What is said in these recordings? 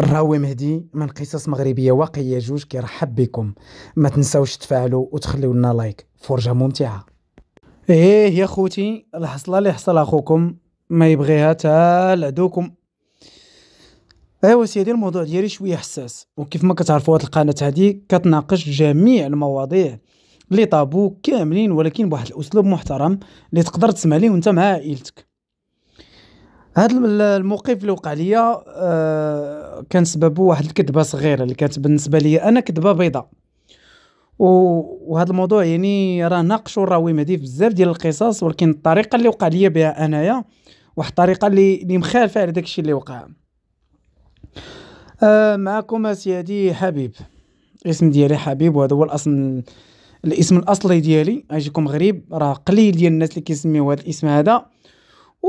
الراوي مهدي من قصص مغربيه واقعيه جوج كيرحب بكم ما تنساوش تفعلوا وتخليو لنا لايك فرجه ممتعه ايه يا خوتي الحصله اللي حصل اخوكم ما يبغيها تا لعدوكم ايوا سيدي الموضوع ديالي شويه حساس وكيف ما كتعرفوا هاد القناه هادي كتناقش جميع المواضيع اللي طابو كاملين ولكن بواحد الاسلوب محترم اللي تقدر تسمع ليه وانت مع عائلتك هذا الموقف اللي وقع ليا آه كان سببه واحد الكذبه صغيره اللي كانت بالنسبه لي انا كذبه بيضاء وهذا الموضوع يعني راه ناقشوا الراوي مدي في بزاف ديال القصص ولكن الطريقه اللي وقع ليا بها انايا واحد الطريقه اللي اللي مخالفه على داكشي اللي وقع آه معكم سيادي حبيب الاسم ديالي حبيب وهذا هو الاصل الاسم الاصلي ديالي اجيكم غريب راه قليل ديال الناس اللي كيسميو هذا الاسم هذا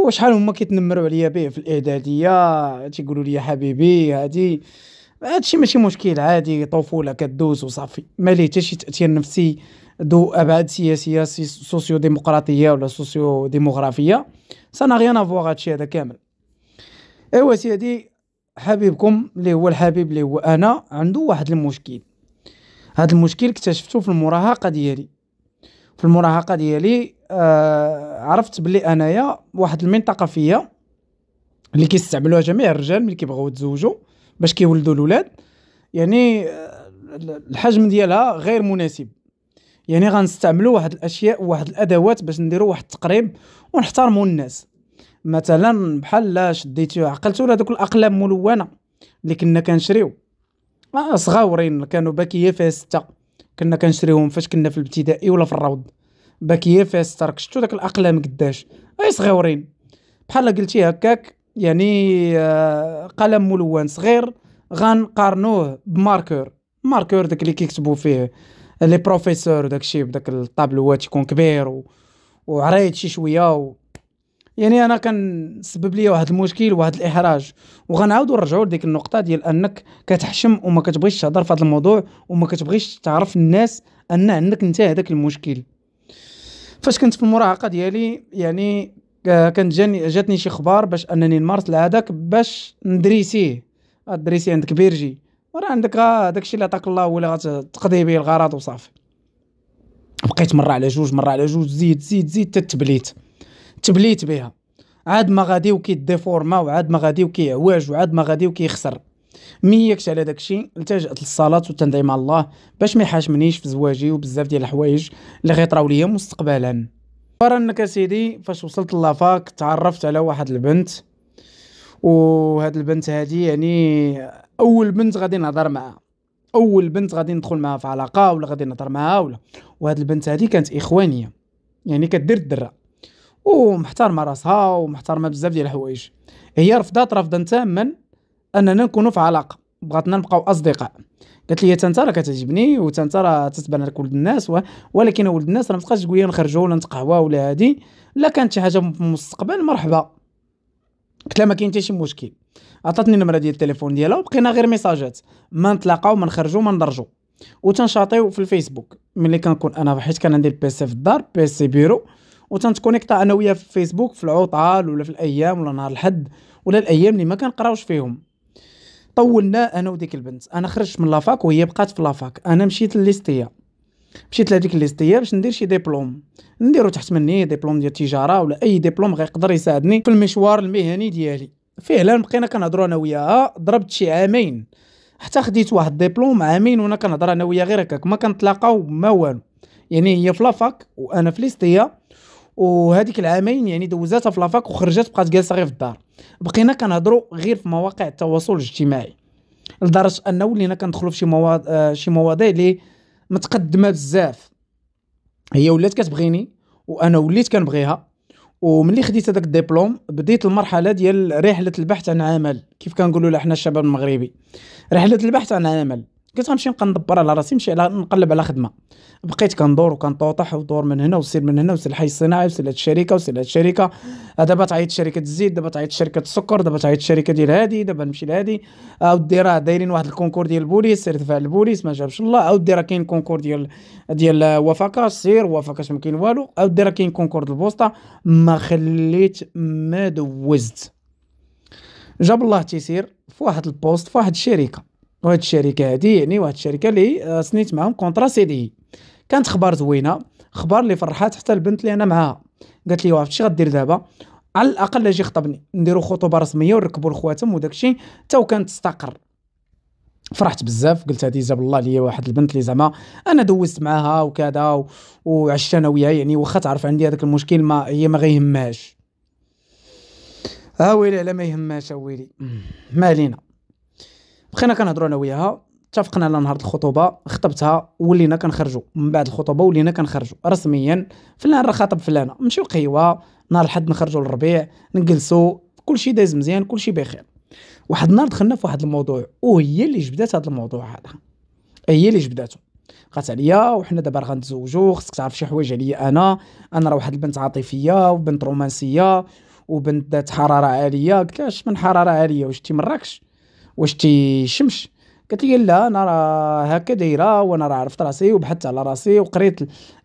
وشحال هما كيتنمروا عليا به في الاعداديه تيقولوا لي حبيبي هادي هادشي ماشي مشكل عادي طفوله كدوز وصافي ما ليه حتى شي تاثير نفسي ذو ابعاد سياسيه سوسيو ديمقراطيه ولا سوسيو ديموغرافيه سانا غيان افواغ هادشي هذا كامل ايوا سيدي حبيبكم اللي هو الحبيب اللي هو انا عنده واحد المشكل هذا المشكل اكتشفته في المراهقه ديالي في المراهقه ديالي آه عرفت بلي انايا واحد المنطقه فيا اللي كيستعملوها جميع الرجال ملي كيبغيو يتزوجوا باش كيولدوا الاولاد يعني آه، الحجم ديالها غير مناسب يعني غنستعملوا واحد الاشياء واحد الادوات باش نديروا واحد التقريب ونحترموا الناس مثلا بحال شديتي عقلتوا دوك الاقلام ملونه اللي كنا كنشريو آه صغاورين كانوا باكيه فيها سته كنا كنشريوهم فاش كنا في الابتدائي ولا في الروض باكيه فاس ستارك شفتو داك الاقلام قداش اي صغيورين بحال قلتي هكاك يعني آه، قلم ملون صغير غنقارنوه بماركور ماركور داك اللي كيكتبوا فيه لي بروفيسور وداك الشيء بداك الطابلوات يكون كبير و... وعريض شي شويه و... يعني انا كنسبب لي واحد المشكل واحد الاحراج وغنعاودو نرجعو لديك النقطه ديال انك كتحشم وما كتبغيش تهضر في هذا الموضوع وما كتبغيش تعرف الناس ان عندك انت هذاك المشكل فاش كنت في المراهقه ديالي يعني آه، كانت جاتني شي اخبار باش انني نمارس الهداك باش ندريسيه ادريسي عندك بيرجي راه عندك داكشي اللي عطاك الله ولا غتقضي به الغرض وصافي بقيت مره على جوج مره على جوج زيد زيد زيد تتبليت تبليت بها عاد ما غادي وكيديفورما وعاد ما غادي وكيعواج وعاد ما غادي وكيخسر ميكت على داكشي التجأت للصلاه والتندعي مع الله باش ما يحاشمنيش في زواجي وبزاف ديال الحوايج اللي غيطراو ليا مستقبلا مؤخرا انك سيدي فاش وصلت لافاك تعرفت على واحد البنت وهاد البنت هادي يعني اول بنت غادي نهضر معاها اول بنت غادي ندخل معاها في علاقه ولا غادي نهضر معاها ولا وهاد البنت هادي كانت اخوانيه يعني كدير الدره ومحترمه راسها ومحترمه بزاف ديال الحوايج هي رفضات رفضا تاما اننا نكونوا في علاقه بغاتنا نبقاو اصدقاء قالت لي انت راه كتعجبني وانت انت راه تتبان لك ولد الناس و... ولكن ولد الناس راه ما تبقاش تقول نخرجوا ولا نتقهوى ولا هادي لا كانت شي حاجه في المستقبل مرحبا قلت لها ما كاين حتى شي مشكل عطاتني النمره ديال التليفون ديالها وبقينا غير ميساجات ما نتلاقاو ما نخرجوا ما نضرجوا وتنشاطيو في الفيسبوك ملي كنكون انا حيت كان عندي البيسي في الدار بيسي بيرو وتنتكونيكتا انا وياه في الفيسبوك في العطال ولا في الايام ولا نهار الحد ولا الايام اللي ما كنقراوش فيهم طولنا انا وديك البنت انا خرجت من لافاك وهي بقات في لافاك انا مشيت لليستيه مشيت لهذيك الليستيه باش ندير شي ديبلوم نديرو تحت مني ديبلوم ديال التجاره ولا اي ديبلوم غيقدر يساعدني في المشوار المهني ديالي فعلا بقينا كنهضروا انا وياها ضربت شي عامين حتى خديت واحد ديبلوم عامين وانا كنهضر انا وياها غير هكاك ما كنتلاقاو ما والو يعني هي في لافاك وانا في ليستيه وهذيك العامين يعني دوزاتها في لافاك وخرجت بقات جالسه غير في الدار بقينا كنهضروا غير في مواقع التواصل الاجتماعي لدرجه انه ولينا كندخلوا في شي آه شي مواضيع اللي متقدمه بزاف هي ولات كتبغيني وانا وليت كنبغيها وملي خديت هذاك الدبلوم بديت المرحله ديال رحله البحث عن عمل كيف كنقولوا حنا الشباب المغربي رحله البحث عن عمل قلت غنمشي نبقى ندبر على راسي نمشي على نقلب على خدمه بقيت كندور وكنطوطح ودور من هنا وسير من هنا وسير الحي الصناعي وسير هاد الشركه وسير هاد الشركه دابا تعيط شركه الزيت دابا تعيط شركه السكر دابا تعيط شركه ديال هادي دابا نمشي لهادي اودي راه دايرين واحد الكونكور ديال البوليس سير دفع البوليس ما جابش الله اودي راه كاين كونكور ديال ديال وفاكاش سير وفاكاش ما كاين والو اودي راه كاين كونكور ديال البوسطه ما خليت ما دوزت جاب الله تيسير في واحد البوست في واحد الشركه وهاد الشركه هادي يعني واحد الشركه اللي آه، سنيت معاهم كونطرا سي دي كانت خبار زوينه خبار اللي فرحات حتى البنت اللي انا معاها قالت لي واش غدير دابا على الاقل اجي خطبني نديرو خطوبه رسميه ونركبوا الخواتم وداكشي حتى وكانت تستقر فرحت بزاف قلت هادي جاب الله ليا واحد البنت اللي زعما انا دوزت معاها وكذا و... وعشت انا وياها يعني واخا تعرف عندي هذاك المشكل ما هي ما غيهمهاش ها ويلي على ما يهمهاش ويلي ما علينا بقينا كنهضروا انا وياها اتفقنا على نهار الخطوبه خطبتها ولينا كنخرجوا من بعد الخطوبه ولينا كنخرجوا رسميا فلان راه خاطب فلانه نمشيو قهيوه نهار الحد نخرجوا للربيع نجلسوا كلشي دايز مزيان كلشي بخير واحد النهار دخلنا في واحد الموضوع وهي اللي جبدات هذا الموضوع هذا هي اللي جبداتو قالت عليا وحنا دابا راه غنتزوجوا خصك تعرف شي حوايج عليا انا انا راه واحد البنت عاطفيه وبنت رومانسيه وبنت ذات حراره عاليه قلت لها من حراره عاليه واش انت مراكش واش تي شمش قالت لي لا انا راه هكا دايره وانا راه عرفت راسي وبحثت على راسي وقريت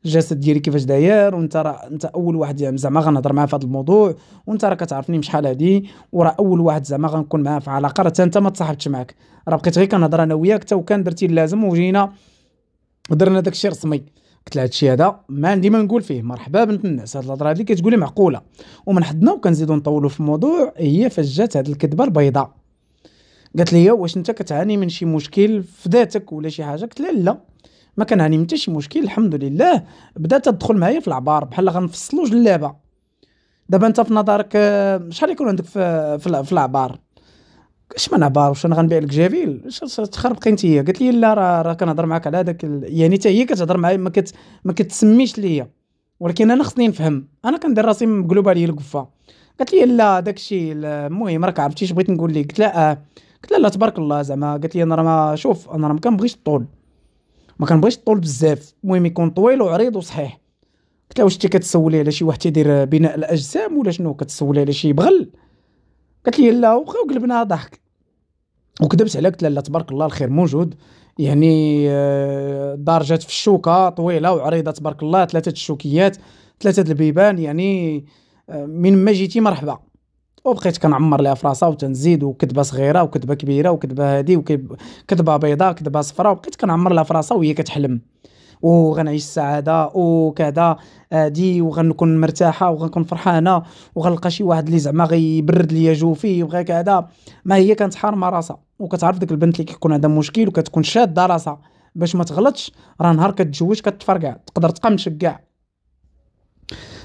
الجسد ديالي كيفاش داير وانت راه انت اول واحد يعني زعما غنهضر معاه في هذا الموضوع وانت راه كتعرفني شحال هادي وراه اول واحد زعما غنكون معاه في علاقه راه انت ما تصاحبتش معاك راه بقيت غير كنهضر انا وياك حتى وكان درتي اللازم وجينا درنا داكشي رسمي قلت لها هادشي هذا ما عندي ما نقول فيه مرحبا بنت الناس هاد الهضره هادي كتقولي معقوله ومن حدنا وكنزيدو نطولو في الموضوع هي فاش جات هاد الكذبه البيضاء قالت لي واش انت كتعاني من شي مشكل في ذاتك ولا شي حاجه قلت لها لا ما كنعاني من حتى شي مشكل الحمد لله بدا تدخل معايا في العبار بحال غنفصلو جلابه دابا انت في نظرك آه، شحال يكون عندك في, في, في العبار اش من عبار واش انا غنبيع لك جافيل تخربقي انت هي قالت لي لا راه را كنهضر معاك على داك ال... يعني حتى هي كتهضر معايا ما كت ما كتسميش ليا ولكن انا خصني نفهم انا كندير راسي مقلوبه عليا القفه قالت لي لا داكشي المهم راك عرفتي اش بغيت نقول لك قلت لها آه قلت لها لا تبارك الله زعما قالت لي انا راه ما شوف انا راه ما كنبغيش الطول ما كنبغيش الطول بزاف المهم يكون طويل وعريض وصحيح قلت لها واش انت كتسولي على شي واحد تيدير بناء الاجسام ولا شنو كتسولي على شي بغل قالت لي لا وخا وقلبنا ضحك وكذبت عليها قلت لها لا تبارك الله الخير موجود يعني آه، درجات في الشوكه طويله وعريضه تبارك الله ثلاثه الشوكيات ثلاثه البيبان يعني آه، من ما جيتي مرحبا وبقيت كنعمر ليها في راسها وتنزيد وكتبه صغيره وكتبه كبيره وكتبه هادي وكتبه بيضاء كتبه صفراء وبقيت كنعمر ليها في راسها وهي كتحلم وغنعيش السعاده وكذا هادي وغنكون مرتاحه وغنكون فرحانه وغنلقى شي واحد اللي زعما غيبرد ليا جوفي وغير كذا ما هي كانت حارمه راسها وكتعرف ديك البنت اللي كيكون عندها مشكل وكتكون شاده راسها باش ما تغلطش راه نهار كتجوج كتفرقع تقدر تقمشك كاع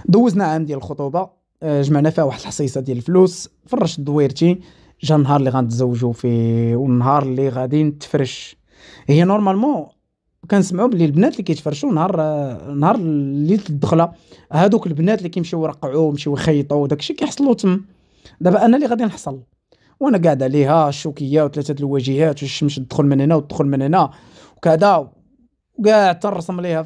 دوزنا عام ديال الخطوبه آه، جمعنا فيها واحد الحصيصه ديال الفلوس فرشت دويرتي جا النهار اللي غنتزوجوا فيه والنهار اللي غادي نتفرش هي نورمالمون كنسمعوا بلي البنات اللي كيتفرشوا نهار نهار اللي الدخله هادوك البنات اللي كيمشيو يرقعوا ويمشيو يخيطوا داكشي كيحصلوا تم دابا انا اللي غادي نحصل وانا قاعد عليها الشوكيه وثلاثه الواجهات والشمس تدخل من هنا وتدخل من هنا وكذا وكاع ترسم ليها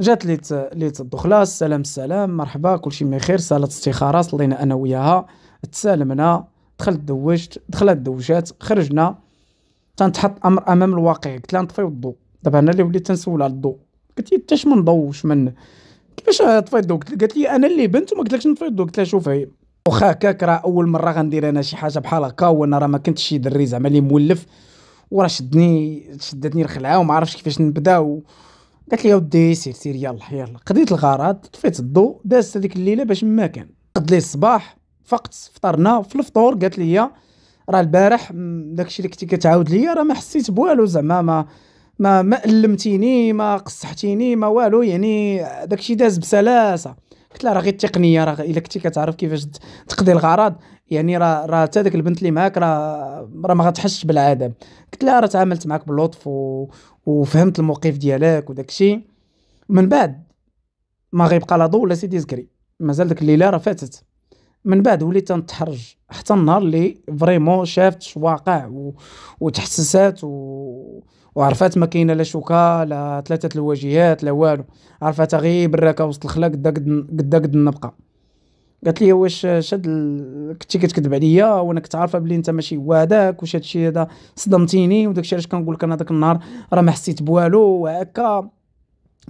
جات لي الدخله السلام السلام مرحبا كلشي بخير صالة استخاره صلينا انا وياها تسالمنا دخلت دوجت دخلت دوجات خرجنا تنتحط امر امام الواقع قلت لها نطفيو الضوء دابا انا اللي وليت تنسول على الضوء قلت لي حتى من ضو واش من كيفاش طفي الضوء قالت لي انا اللي بنت وما قلتلكش نطفي الضوء قلت لها شوفي واخا هكاك راه اول مره غندير انا شي حاجه بحال هكا وانا راه ما كنتش شي دري زعما اللي مولف وراه شدني شدتني الخلعه وما عرفتش كيفاش نبدا و... قالت لي اودي سير سير يلا يلا قضيت الغرض طفيت الضو دازت هذيك الليله باش ما كان قد لي الصباح فقت فطرنا في الفطور قالت لي راه البارح داكشي اللي كنتي كتعاود لي راه ما حسيت بوالو زعما ما ما ما ألمتيني ما قصحتيني ما والو يعني داكشي داز بسلاسه قلت لها راه غير التقنيه راه الا كنتي كتعرف كيفاش تقضي الغرض يعني راه راه حتى ديك البنت اللي معاك راه راه ما غتحسش بالعذاب قلت لها راه تعاملت معاك باللطف و... وفهمت الموقف ديالك وداك الشيء من بعد ما غيبقى لا ضو ولا سيدي زكري مازال ديك الليله راه فاتت من بعد وليت تنتحرج حتى النهار اللي فريمون شافت واقع و... وتحسسات و... وعرفات ما كاينه لا شوكه لا ثلاثه الواجهات لا والو عرفات غير براكه وسط الخلا قدا قد قد النبقه قالت لي واش شاد كنتي كتكذب عليا وانا كنت عارفه بلي انت ماشي هو هذاك واش هادشي هذا صدمتيني وداكشي علاش كنقول لك انا داك النهار راه ما حسيت بوالو وهكا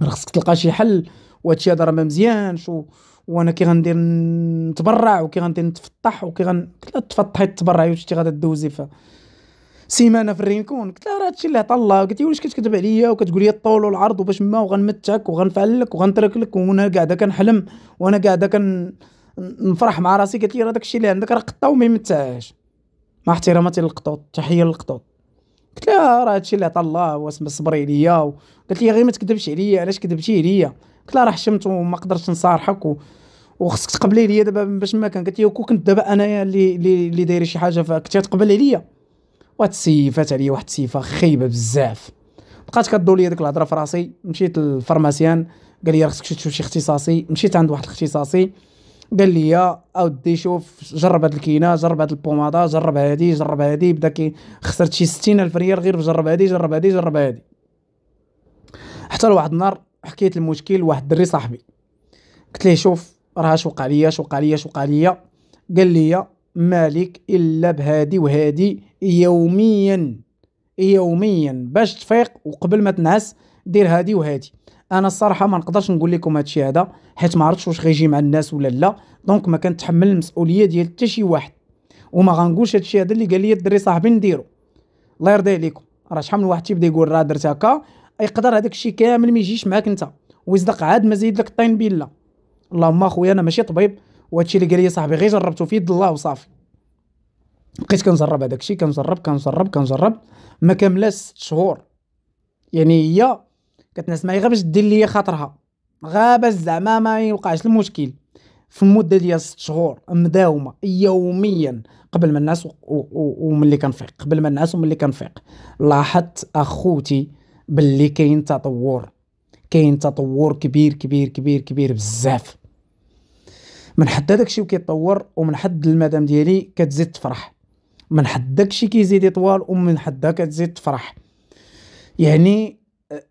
راه خصك تلقى شي حل وهادشي هذا راه ما مزيانش و... وانا كي غندير نتبرع وكي غندير نتفطح وكي غن تفطحي تتبرعي واش انت غادا دوزي ف سيمانه في الرينكون قلت لها راه هادشي اللي عطا الله قالت لي واش كتكذب عليا وكتقول لي الطول والعرض وباش ما وغنمتك وغنفعل لك وغنترك لك وانا قاعده كنحلم وانا قاعده كن نفرح مع راسي قالت لي راه داكشي اللي عندك راه قطه وما يمتعهاش مع احتراماتي للقطوط تحيه للقطوط قلت لها آه، راه هادشي اللي عطا الله واسم صبري عليا قالت لي غير ما تكذبش عليا علاش كذبتي عليا قلت لها راه حشمت وما قدرتش نصارحك و... وخصك تقبلي ليا دابا باش ما كان قالت لي كون كنت دابا انايا اللي اللي داير شي حاجه فكنت تقبل عليا السيفات عليا واحد السيفه خايبه بزاف بقات كدور لي ديك الهضره في راسي مشيت للفارماسيان قال لي خصك تشوف شي اختصاصي مشيت عند واحد الاختصاصي قال لي اودي شوف جرب هاد الكينه جرب هاد البوماده جرب هادي جرب هادي بدا كي خسرت شي 60000 ريال غير جرب هادي جرب هادي جرب هادي حتى لواحد النهار حكيت المشكل لواحد الدري صاحبي قلت ليه شوف راه اش وقع ليا اش وقع ليا اش وقع ليا قال لي مالك الا بهادي وهادي يوميا يوميا باش تفيق وقبل ما تنعس دير هادي وهادي انا الصراحه ما نقدرش نقول لكم هادشي هذا حيت ما عرفتش واش غيجي مع الناس ولا لا دونك ما كنتحمل المسؤوليه ديال حتى شي واحد وما غنقولش هادشي هذا اللي قال لي الدري صاحبي نديرو الله يرضي عليكم راه شحال من واحد تيبدا يقول راه درت هكا يقدر هذاك الشيء كامل ما يجيش معاك انت ويصدق عاد ما زيد لك الطين بالله اللهم اخويا انا ماشي طبيب وهادشي اللي قال لي صاحبي غير جربته في يد الله وصافي بقيت كنجرب هذاك الشيء كنجرب كنجرب كنجرب ما كملاش ست شهور يعني هي كتنعس معايا غير باش دير ليا خاطرها غا باش زعما ما يوقعش المشكل في المده ديال 6 شهور مداومه يوميا قبل ما الناس وملي كنفيق قبل ما الناس وملي كنفيق لاحظت اخوتي باللي كاين تطور كاين تطور كبير كبير كبير كبير بزاف من حد داكشي وكيتطور ومن حد المدام ديالي كتزيد تفرح من حد داكشي كيزيد يطوال ومن حدها كتزيد تفرح يعني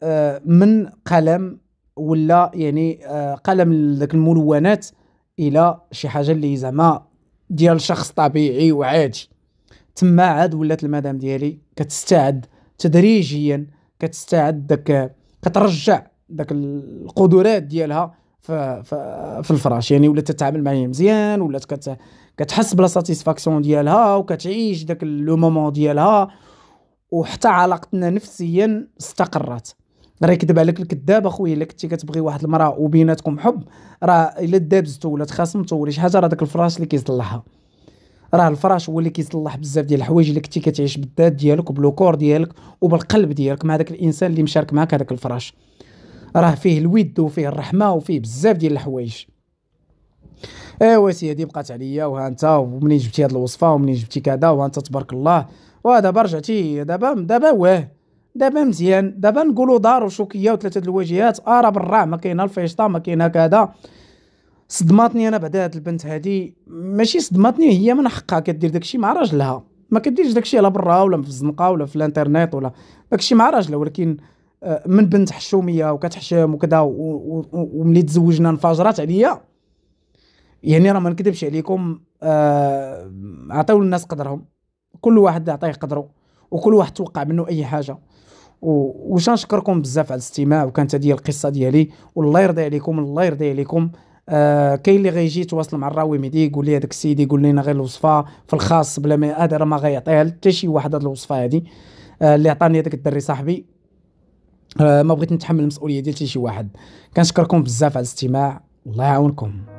آه، من قلم ولا يعني آه، قلم ذاك الملونات الى شي حاجه اللي زعما ديال شخص طبيعي وعادي تما عاد ولات المدام ديالي كتستعد تدريجيا كتستعد داك كترجع داك القدرات ديالها في, في الفراش يعني ولات تتعامل معايا مزيان ولات كتحس بلا ساتيسفاكسيون ديالها وكتعيش داك لو مومون ديالها وحتى علاقتنا نفسيا استقرت راه يكذب عليك الكذاب اخويا الا كنتي كتبغي واحد المراه وبيناتكم حب راه الا دابزتو ولا تخاصمتو ولا شي حاجه راه داك الفراش اللي كيصلحها راه الفراش هو اللي كيصلح بزاف ديال الحوايج اللي كنتي كتعيش بالذات ديالك وبالكور ديالك وبالقلب ديالك مع داك الانسان اللي مشارك معاك هذاك الفراش راه فيه الود وفيه الرحمه وفيه بزاف ديال الحوايج ايوا سيدي بقات عليا وها انت ومنين جبتي هاد الوصفه ومنين جبتي كذا وها انت تبارك الله ودابا رجعتي دابا دابا واه دابا مزيان دابا نقولوا دار وشوكيه وثلاثه الوجهات ارا آه، برا ما كاينه الفيشطه ما كاينه كذا صدماتني انا بعدا هاد البنت هادي ماشي صدماتني هي من حقها كدير داكشي مع راجلها ما كديرش داكشي على برا ولا في الزنقه ولا في الانترنيت ولا داكشي مع راجلها ولكن آه، من بنت حشوميه وكتحشم وكذا وملي تزوجنا انفجرات عليا يعني راه ما نكذبش عليكم آه عطاو للناس قدرهم كل واحد عطاه قدره وكل واحد توقع منه اي حاجه وش نشكركم بزاف على الاستماع وكانت هذه القصه ديالي والله يرضي عليكم الله يرضي عليكم آه كاين اللي غيجي يتواصل مع الراوي ميدي يقول لي هذاك السيد يقول لنا غير الوصفه في الخاص بلا ما هذا راه ما غيعطيها حتى شي واحد هذه الوصفه هذه آه اللي عطاني هذاك الدري صاحبي آه ما بغيت نتحمل المسؤوليه ديال شي واحد كنشكركم بزاف على الاستماع الله يعاونكم